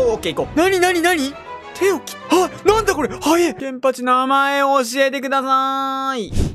オッケー行こう。なになになに手を切っ、あなんだこれ早いケンパチ名前を教えてくださーい。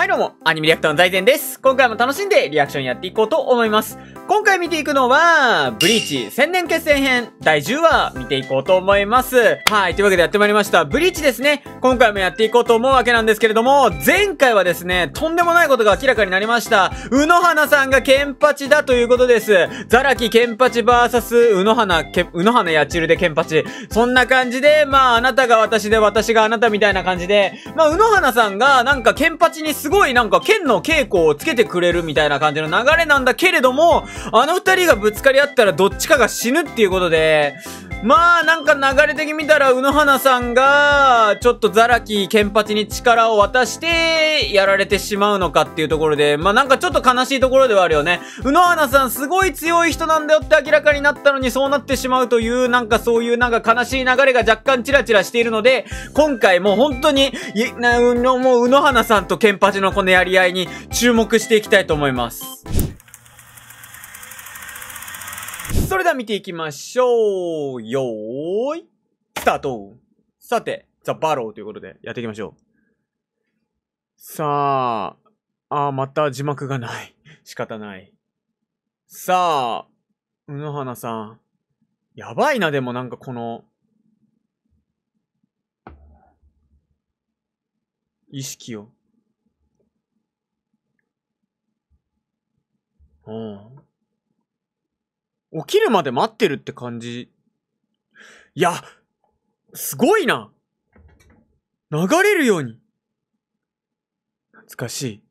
はいどうも、アニメリアクターの財前です。今回も楽しんでリアクションやっていこうと思います。今回見ていくのは、ブリーチ千年決戦編第10話見ていこうと思います。はい、というわけでやってまいりました。ブリーチですね。今回もやっていこうと思うわけなんですけれども、前回はですね、とんでもないことが明らかになりました。うの花さんがケンパチだということです。ザラキケンパチバーサス、うの花、な、け、うの花やちるでケンパチ。そんな感じで、まあ、あなたが私で私があなたみたいな感じで、まあ、うの花さんがなんかケンパチにすごいなんか剣の稽古をつけてくれるみたいな感じの流れなんだけれども、あの二人がぶつかり合ったらどっちかが死ぬっていうことで、まあ、なんか流れ的に見たら、宇の花さんが、ちょっとザラキ、ケンパチに力を渡して、やられてしまうのかっていうところで、まあなんかちょっと悲しいところではあるよね。うの花さんすごい強い人なんだよって明らかになったのにそうなってしまうという、なんかそういうなんか悲しい流れが若干チラチラしているので、今回も本当に、もう宇の花さんとケンパチのこのやり合いに注目していきたいと思います。それでは見ていきましょう。よーい、スタートさて、ザ・バローということでやっていきましょう。さあ、ああ、また字幕がない。仕方ない。さあ、うのはなさん。やばいな、でもなんかこの、意識を。うん。起きるまで待ってるって感じ。いや、すごいな流れるように。懐かしい。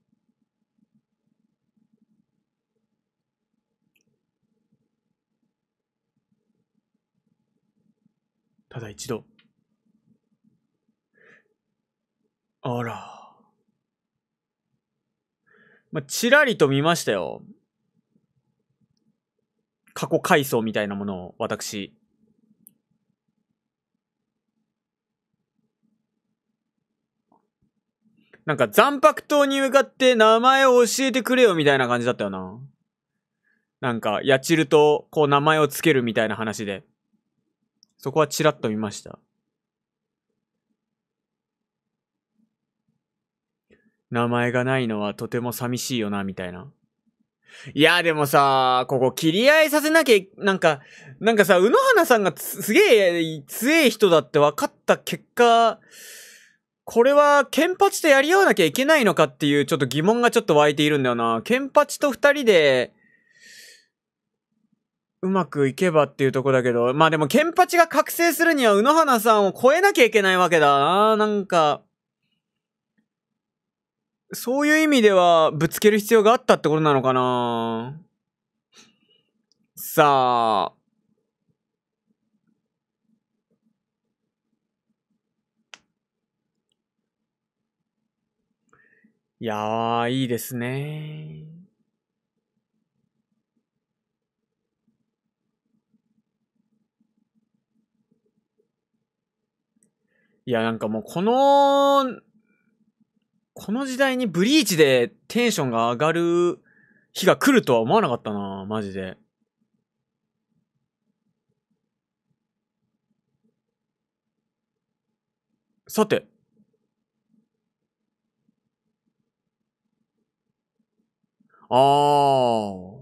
ただ一度。あら。まあ、ちらりと見ましたよ。過去回想みたいなものを私、なんか残白刀に向かって名前を教えてくれよみたいな感じだったよな。なんか、やちると、こう名前をつけるみたいな話で。そこはチラッと見ました。名前がないのはとても寂しいよな、みたいな。いや、でもさ、ここ切り合いさせなきゃ、なんか、なんかさ、宇野花さんがすげえ強え人だって分かった結果、これは、ケンパチとやり合わなきゃいけないのかっていう、ちょっと疑問がちょっと湧いているんだよな。ケンパチと二人で、うまくいけばっていうとこだけど、まあでもケンパチが覚醒するには、宇野花さんを超えなきゃいけないわけだな。なんか、そういう意味では、ぶつける必要があったってことなのかなさあ。いやー、いいですねいや、なんかもうこのこの時代にブリーチでテンションが上がる日が来るとは思わなかったな、マジで。さて。あー。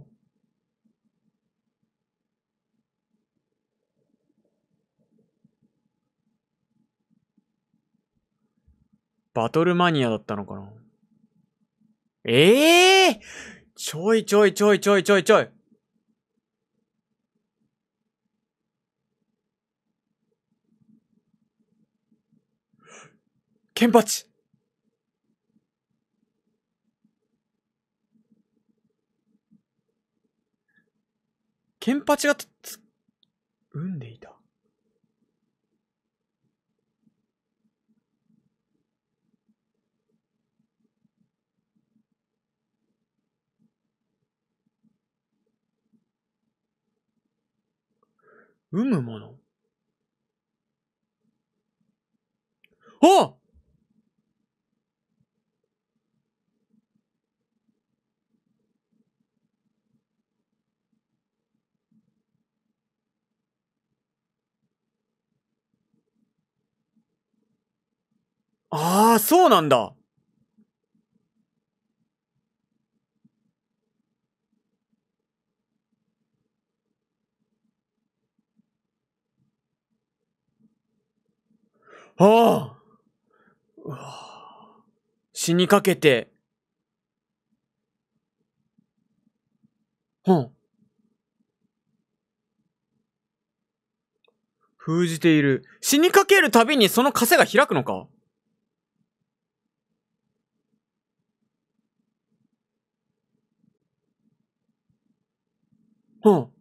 バトルマニアだったのかなええー、ちょいちょいちょいちょいちょいちょいケンパチケンパチがつ、産んでいた。産むもの。あああ、そうなんだ。ああ死にかけて。うん。封じている。死にかけるたびにその枷が開くのかうん。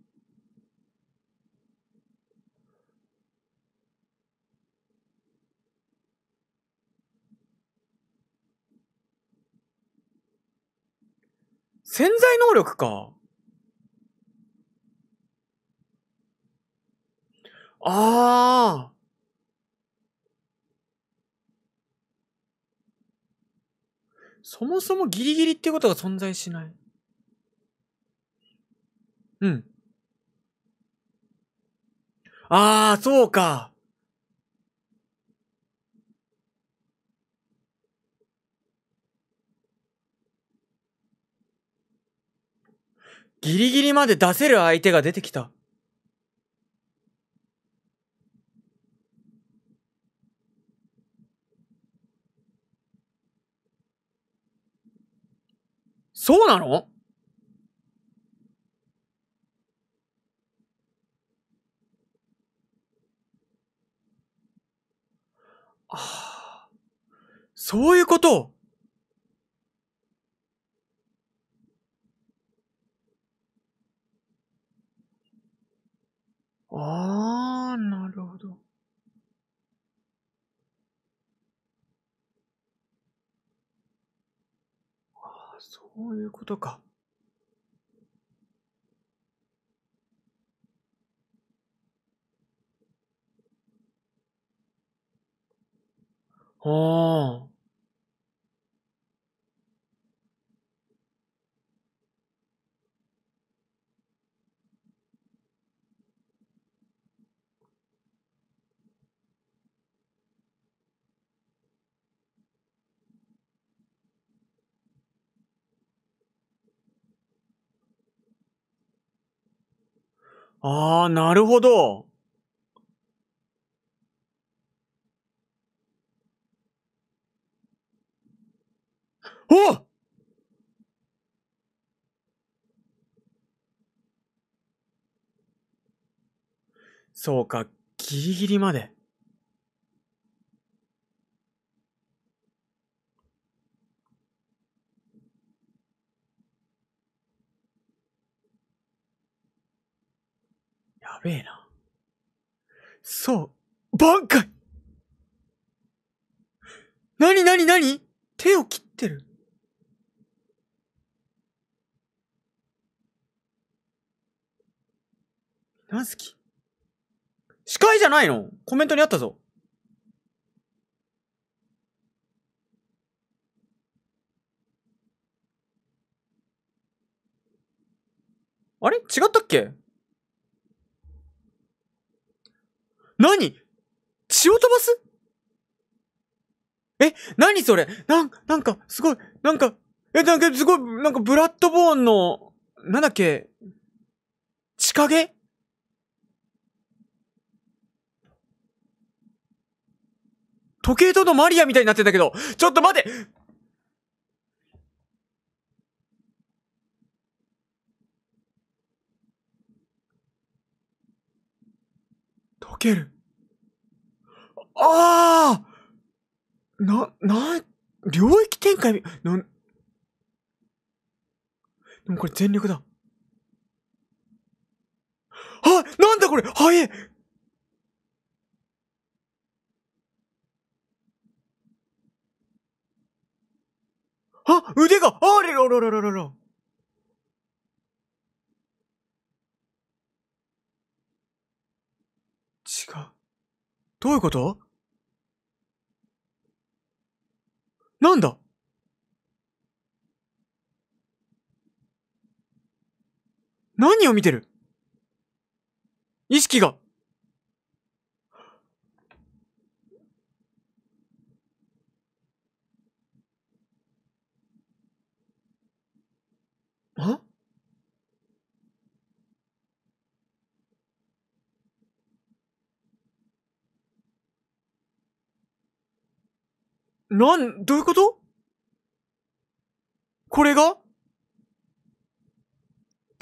潜在能力か。ああ。そもそもギリギリってことが存在しない。うん。ああ、そうか。ギリギリまで出せる相手が出てきた。そうなのああ。そういうことこういうことか。ああ。ああ、なるほど。おそうか、ギリギリまで。べえな。そう、挽回なになになに手を切ってるなずき。司会じゃないのコメントにあったぞ。あれ違ったっけ何血を飛ばすえ、何それなん、なんか、すごい、なんか、え、なんか、すごい、なんか、ブラッドボーンの、なんだっけ、地影時計塔のマリアみたいになってたけど、ちょっと待てける。ああな、な、領域展開、な、でもこれ全力だ。はなんだこれ早いあ腕があれろろろろろろどういうことなんだ何を見てる意識がなん、どういうことこれが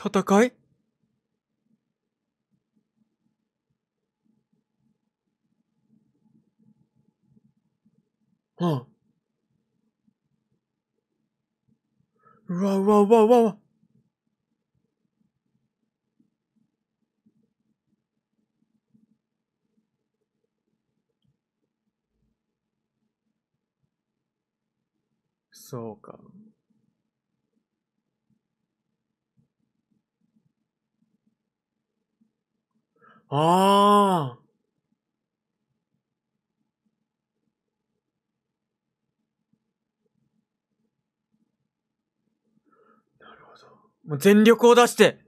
戦いうん。うわうわうわうわうわ。そうか。ああ。なるほど。もう全力を出して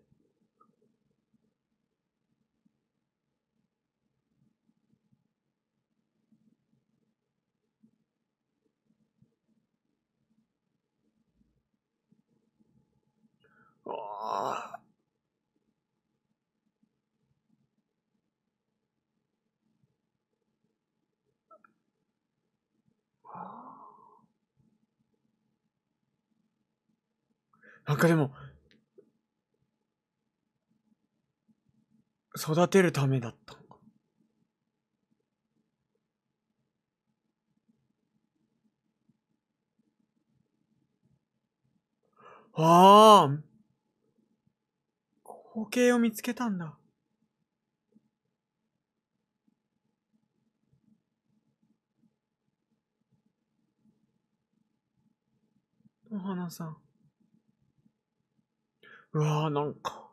なんかでも、育てるためだったのか。ああ光景を見つけたんだ。お花さん。うわなんか。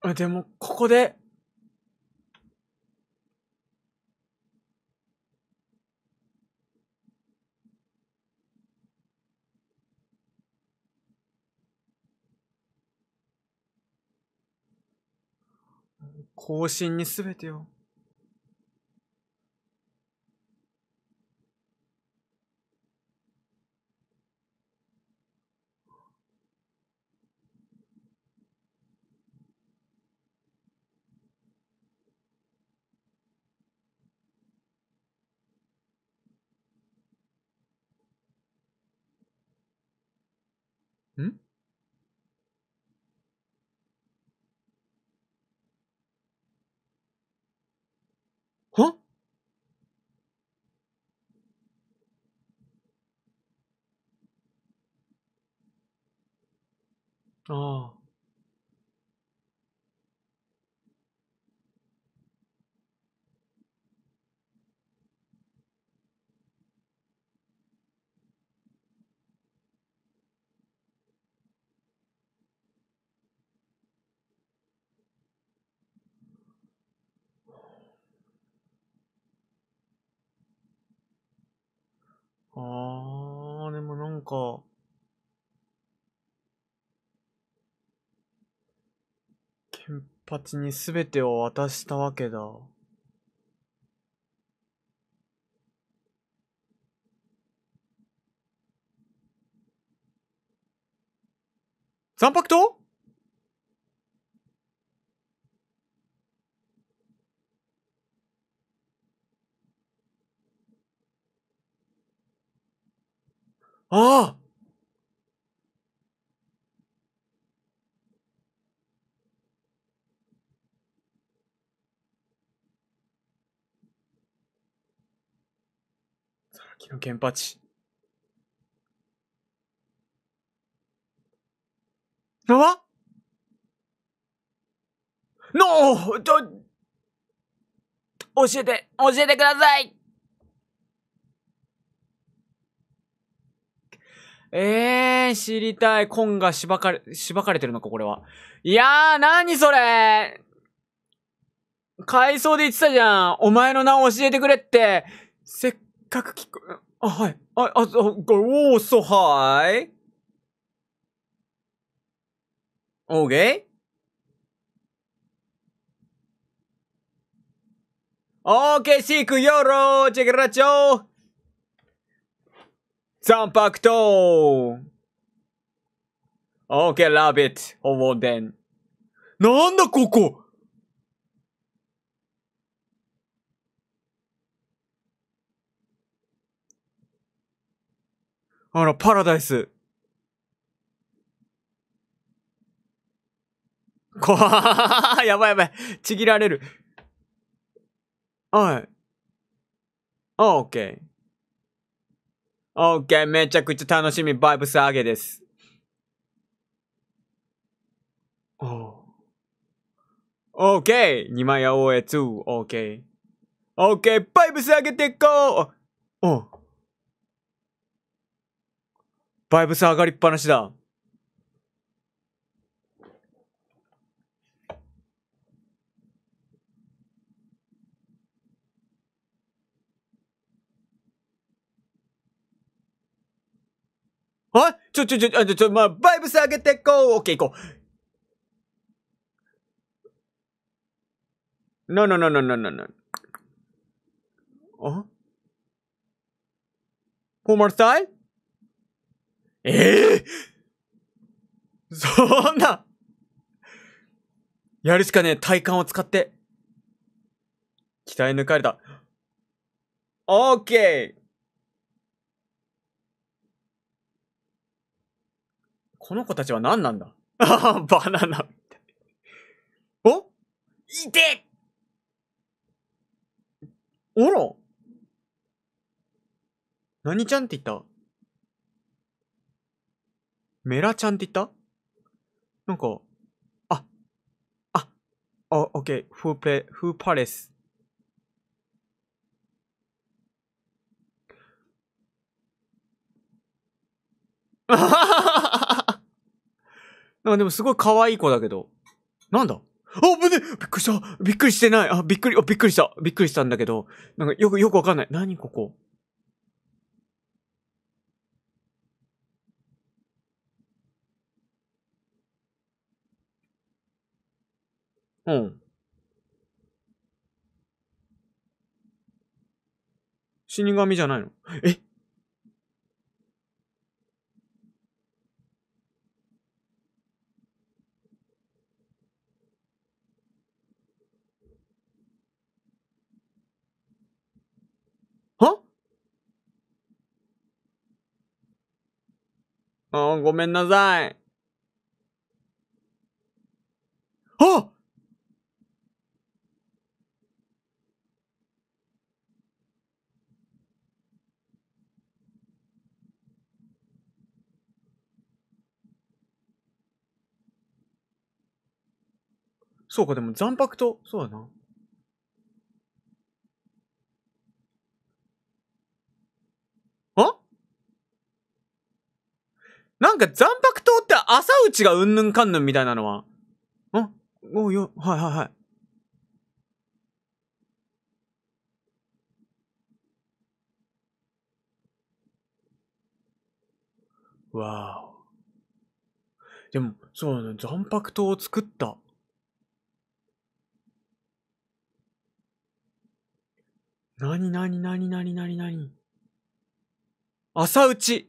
あ、でも、ここで、方針に全てを。ああ。ああ、でもなんか、金八に全てを渡したわけだ。残白刀ああ秋の現場地。なわのちょ、教えて、教えてくださいええー、知りたい。ンがしばかれ、しばかれてるのか、これは。いやー、なにそれ回想で言ってたじゃん。お前の名を教えてくれって。せっ各機構、あ、はい。あ、あ、ご、おー、そ、はーい。オーケーオーケーシークヨローチェケラチョー三泊とーオーケーラビット、ほぼデン。なんだここあの、パラダイス。こ やばいやばい。ちぎられる。はい。オッケー。オッケー、めちゃくちゃ楽しみ。バイブス上げです。オッケー二枚 OA2、オッケー。オッケー、バイブス上げていこうおバイブス上がりっぱなしだ。あちょ、ちょ、ちょ、あちょ、ちょ、まあ、バイブス上げてこうオッケー行こう。ななななななな。あ ?One more t i m ええー、そんなやるしかねえ体幹を使って。鍛え抜かれた。オーケーこの子たちは何なんだああ、バナナ。おいておら何ちゃんって言ったメラちゃんって言ったなんか、あ、あ、あ、オッケー、フープレ、フーパレス。なんかでもすごい可愛い子だけど。なんだあ、ぶねびっくりしたびっくりしてないあ、びっくり、あ、びっくりしたびっくりしたんだけど。なんかよく、よくわかんない。何ここうん。死神じゃないのえはあごめんなさい。あそうか、でも残白と、そうだな。あなんか残白刀って朝内がうんぬんかんぬんみたいなのは。あおよ、はいはいはい。わあ。でも、そうだね。残白刀を作った。なになになになになになに朝打ち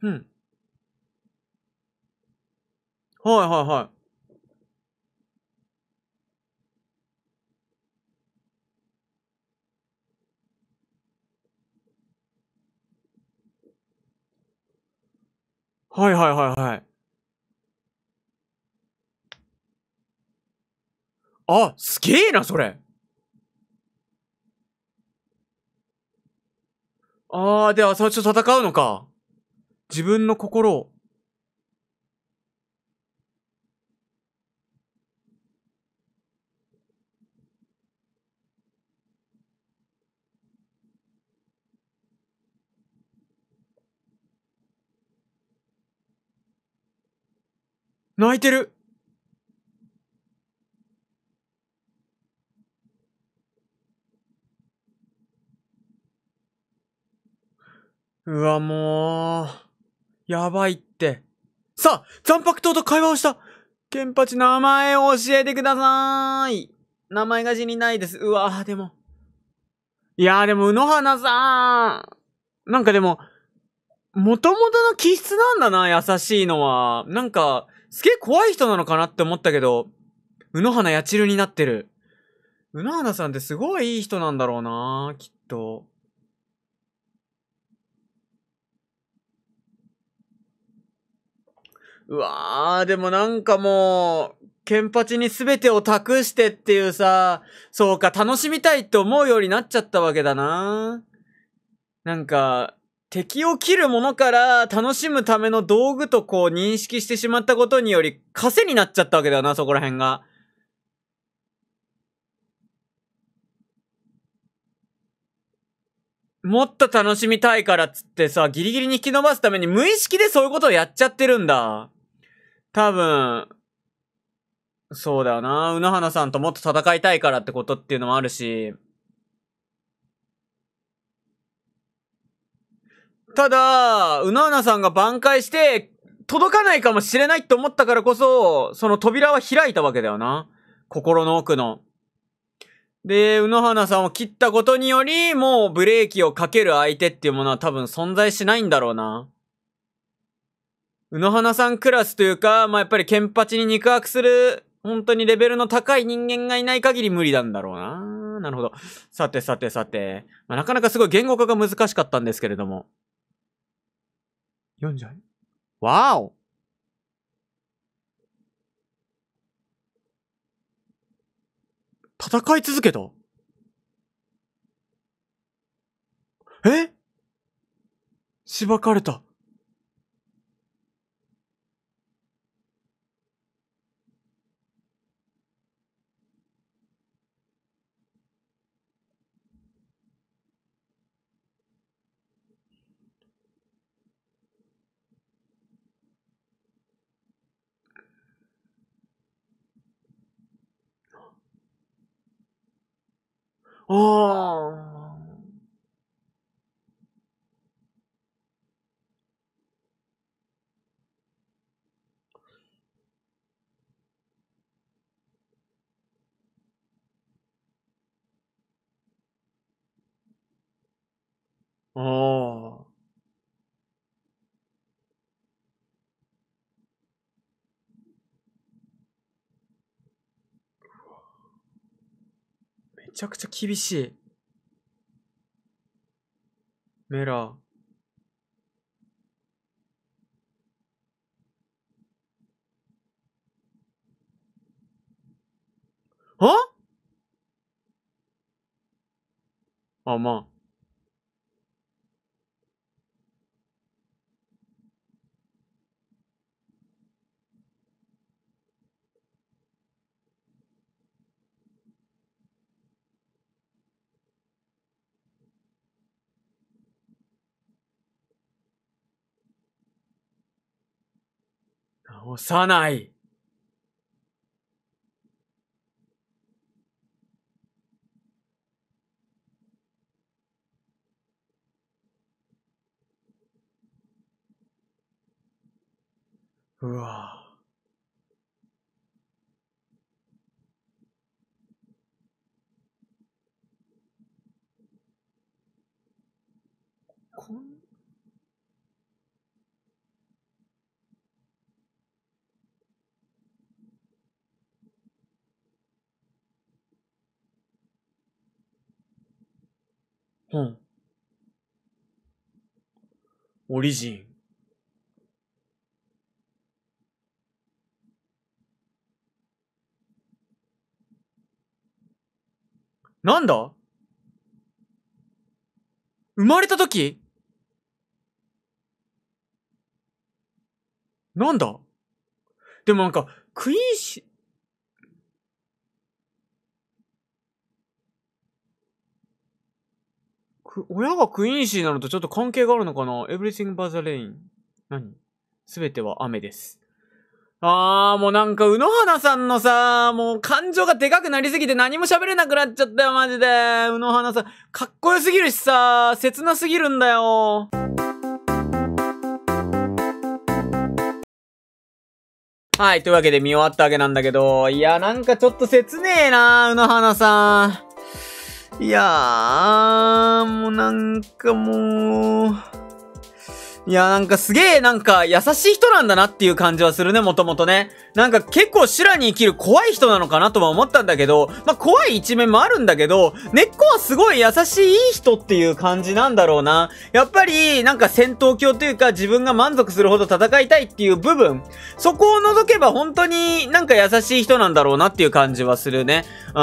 うん。はいはいはい。はいはいはいはい。あ、すげえな、それ。ああ、で、朝一と戦うのか。自分の心を。泣いてるうわ、もう、やばいって。さあ、残白刀と会話をしたケンパチ、名前を教えてくださーい。名前が死にないです。うわでも。いやー、でも、野花さん。なんかでも、もともとの気質なんだな、優しいのは。なんか、すげえ怖い人なのかなって思ったけど、宇野花やちるになってる。宇野花さんってすごいいい人なんだろうなきっと。うわあ、でもなんかもう、ケンパチに全てを託してっていうさ、そうか、楽しみたいって思うようになっちゃったわけだな。なんか、敵を切るものから楽しむための道具とこう認識してしまったことにより、枷になっちゃったわけだよな、そこら辺が。もっと楽しみたいからっつってさ、ギリギリに引き伸ばすために無意識でそういうことをやっちゃってるんだ。多分、そうだよな。うなはなさんともっと戦いたいからってことっていうのもあるし、ただ、うなうなさんが挽回して、届かないかもしれないって思ったからこそ、その扉は開いたわけだよな。心の奥の。で、宇野花さんを切ったことにより、もうブレーキをかける相手っていうものは多分存在しないんだろうな。宇野花さんクラスというか、まあ、やっぱりケンパチに肉薄する、本当にレベルの高い人間がいない限り無理なんだろうな。なるほど。さてさてさて。まあ、なかなかすごい言語化が難しかったんですけれども。42。わお戦い続けたえしばかれた。우ちゃくちゃ厳しい。メラ。ああ、まあ。直さない。うわこんうん。オリジン。なんだ生まれた時なんだでもなんか、クイーンし、親がクイーンシーなのとちょっと関係があるのかな ?Everything but the rain. 何すべては雨です。あー、もうなんか、宇の花さんのさ、もう感情がでかくなりすぎて何も喋れなくなっちゃったよ、マジで。宇の花さん、かっこよすぎるしさ、切なすぎるんだよ。はい、というわけで見終わったわけなんだけど、いや、なんかちょっと切ねえな、宇の花さん。いやー、もうなんかもう。いや、なんかすげえ、なんか優しい人なんだなっていう感じはするね、もともとね。なんか結構修羅に生きる怖い人なのかなとは思ったんだけど、まあ怖い一面もあるんだけど、根っこはすごい優しいい人っていう感じなんだろうな。やっぱり、なんか戦闘狂というか自分が満足するほど戦いたいっていう部分、そこを除けば本当になんか優しい人なんだろうなっていう感じはするね。うん、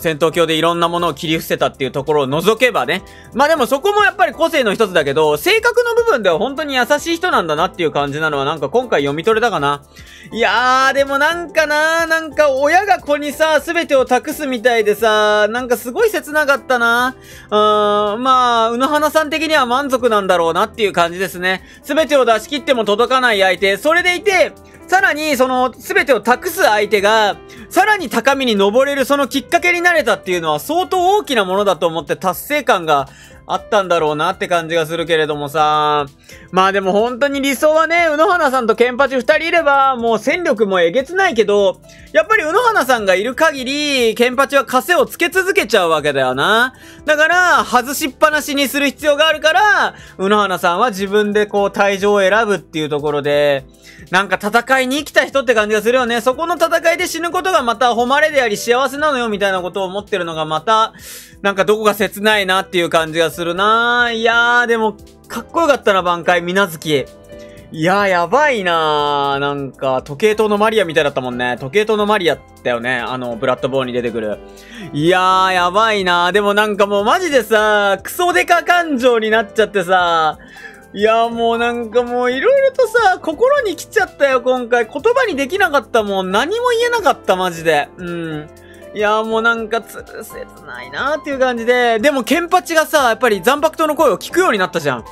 戦闘狂でいろんなものを切り伏せたっていうところを除けばね。まあでもそこもやっぱり個性の一つだけど、性格の部分では本当本当に優しい人なんだなっていう感じなのはなんか今回読み取れたかな。いやー、でもなんかななんか親が子にさ、すべてを託すみたいでさ、なんかすごい切なかったな。うーん、まあ、うのはなさん的には満足なんだろうなっていう感じですね。すべてを出し切っても届かない相手、それでいて、さらに、その、すべてを託す相手が、さらに高みに登れるそのきっかけになれたっていうのは相当大きなものだと思って達成感があったんだろうなって感じがするけれどもさ。まあでも本当に理想はね、宇野花さんとケンパチ二人いれば、もう戦力もえげつないけど、やっぱり宇野花さんがいる限り、ケンパチは枷をつけ続けちゃうわけだよな。だから、外しっぱなしにする必要があるから、宇野花さんは自分でこう退場を選ぶっていうところで、なんか戦いに生きた人って感じがするよね。そこの戦いで死ぬことがまた誉れであり幸せなのよみたいなことを思ってるのがまた、なんかどこか切ないなっていう感じがする。するなー。いやでも、かっこよかったな、挽回、みなずき。いややばいなー。なんか、時計塔のマリアみたいだったもんね。時計塔のマリアだよね。あの、ブラッドボーンに出てくる。いやー、やばいなでもなんかもうマジでさ、クソデカ感情になっちゃってさ、いやもうなんかもういろいろとさ、心に来ちゃったよ、今回。言葉にできなかったもん。何も言えなかった、マジで。うん。いやもうなんかつるせつないなーっていう感じで、でもケンパチがさ、やっぱり残白刀の声を聞くようになったじゃん。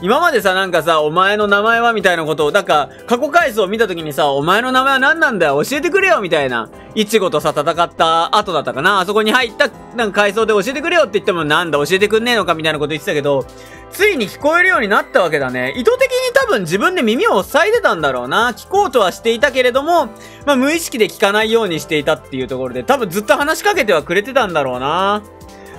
今までさ、なんかさ、お前の名前はみたいなことを、なんか、過去回数を見た時にさ、お前の名前は何なんだよ教えてくれよみたいな。いちごとさ、戦った後だったかなあそこに入った、なんか回想で教えてくれよって言っても、なんだ教えてくんねえのかみたいなこと言ってたけど、ついに聞こえるようになったわけだね。意図的に多分自分で耳を塞いでたんだろうな。聞こうとはしていたけれども、まあ無意識で聞かないようにしていたっていうところで、多分ずっと話しかけてはくれてたんだろうな。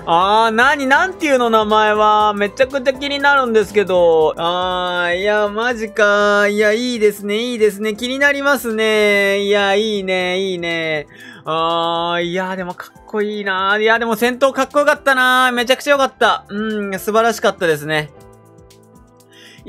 ああ、なに、なんていうの名前は、めちゃくちゃ気になるんですけど。ああ、いや、マジか。いや、いいですね、いいですね。気になりますね。いや、いいね、いいね。ああ、いや、でもかっこいいな。いや、でも戦闘かっこよかったな。めちゃくちゃよかった。うん、素晴らしかったですね。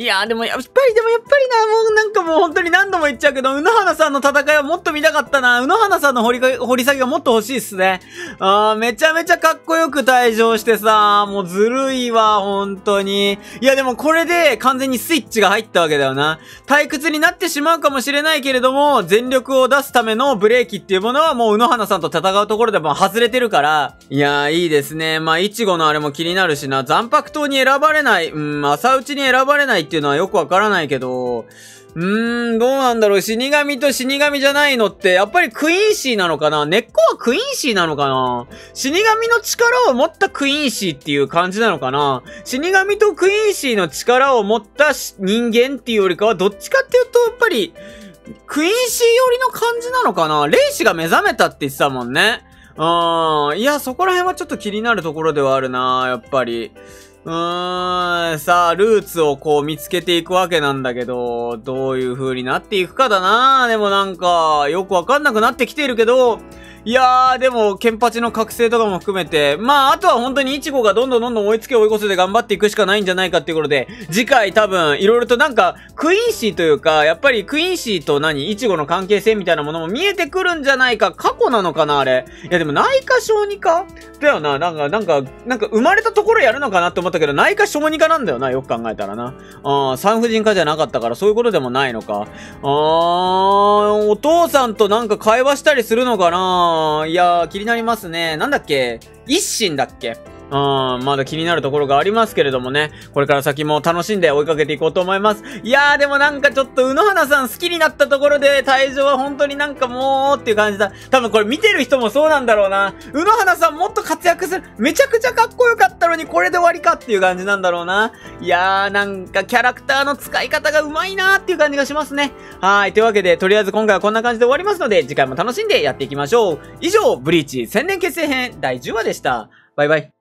いやでもやっぱり、でもやっぱりな、もうなんかもう本当に何度も言っちゃうけど、宇野花さんの戦いはもっと見たかったな。宇野花さんの掘りか、掘り下げがもっと欲しいっすね。あー、めちゃめちゃかっこよく退場してさ、もうずるいわ、本当に。いやでもこれで完全にスイッチが入ったわけだよな。退屈になってしまうかもしれないけれども、全力を出すためのブレーキっていうものはもう宇野花さんと戦うところでも外れてるから、いやーいいですね。まあ、いちごのあれも気になるしな。残白刀に選ばれない、うん、朝打ちに選ばれないっていうのはよくわからないけど、うーん、どうなんだろう。死神と死神じゃないのって、やっぱりクイーンシーなのかな根っこはクイーンシーなのかな死神の力を持ったクイーンシーっていう感じなのかな死神とクイーンシーの力を持った人間っていうよりかは、どっちかっていうと、やっぱり、クイーンシー寄りの感じなのかな霊視が目覚めたって言ってたもんね。うん。いや、そこら辺はちょっと気になるところではあるなやっぱり。うーん、さあ、ルーツをこう見つけていくわけなんだけど、どういう風になっていくかだなでもなんか、よくわかんなくなってきているけど、いやー、でも、ケンパチの覚醒とかも含めて、まあ、あとは本当にイチゴがどんどんどんどん追いつけ追い越せで頑張っていくしかないんじゃないかっていうことで、次回多分、いろいろとなんか、クイーンシーというか、やっぱりクイーンシーと何イチゴの関係性みたいなものも見えてくるんじゃないか、過去なのかな、あれ。いや、でも、内科小児科だよな、なんか、なんか、なんか、生まれたところやるのかなって思ったけど、内科小児科なんだよな、よく考えたらな。あー、産婦人科じゃなかったから、そういうことでもないのか。あー、お父さんとなんか会話したりするのかないやー、気になりますね。なんだっけ一心だっけうん、まだ気になるところがありますけれどもね、これから先も楽しんで追いかけていこうと思います。いやーでもなんかちょっと、宇野花さん好きになったところで、退場は本当になんかもうっていう感じだ。多分これ見てる人もそうなんだろうな。宇野花さんもっと活躍する。めちゃくちゃかっこよかったのにこれで終わりかっていう感じなんだろうな。いやーなんかキャラクターの使い方がうまいなーっていう感じがしますね。はい。というわけで、とりあえず今回はこんな感じで終わりますので、次回も楽しんでやっていきましょう。以上、ブリーチ宣伝結成編第10話でした。バイバイ。